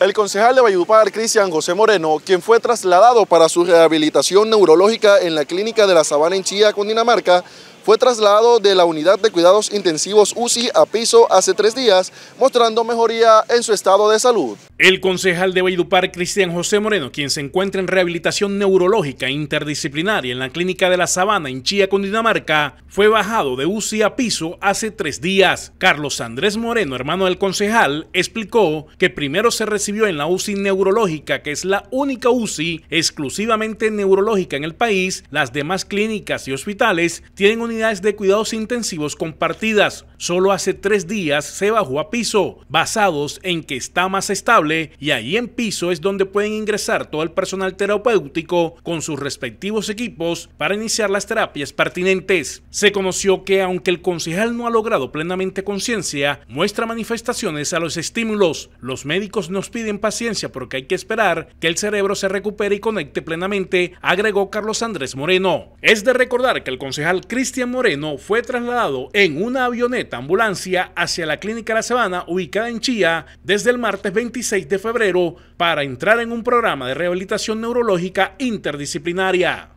El concejal de Valledupar, Cristian José Moreno, quien fue trasladado para su rehabilitación neurológica en la clínica de la Sabana en Chía, con Dinamarca fue trasladado de la unidad de cuidados intensivos UCI a piso hace tres días, mostrando mejoría en su estado de salud. El concejal de Valledupar, Cristian José Moreno, quien se encuentra en rehabilitación neurológica interdisciplinaria en la Clínica de la Sabana en Chía, Dinamarca, fue bajado de UCI a piso hace tres días. Carlos Andrés Moreno, hermano del concejal, explicó que primero se recibió en la UCI neurológica, que es la única UCI exclusivamente neurológica en el país. Las demás clínicas y hospitales tienen una unidades de cuidados intensivos compartidas. Solo hace tres días se bajó a piso, basados en que está más estable y ahí en piso es donde pueden ingresar todo el personal terapéutico con sus respectivos equipos para iniciar las terapias pertinentes. Se conoció que aunque el concejal no ha logrado plenamente conciencia, muestra manifestaciones a los estímulos. Los médicos nos piden paciencia porque hay que esperar que el cerebro se recupere y conecte plenamente, agregó Carlos Andrés Moreno. Es de recordar que el concejal Cristian Moreno fue trasladado en una avioneta ambulancia hacia la clínica La Sabana ubicada en Chía desde el martes 26 de febrero para entrar en un programa de rehabilitación neurológica interdisciplinaria.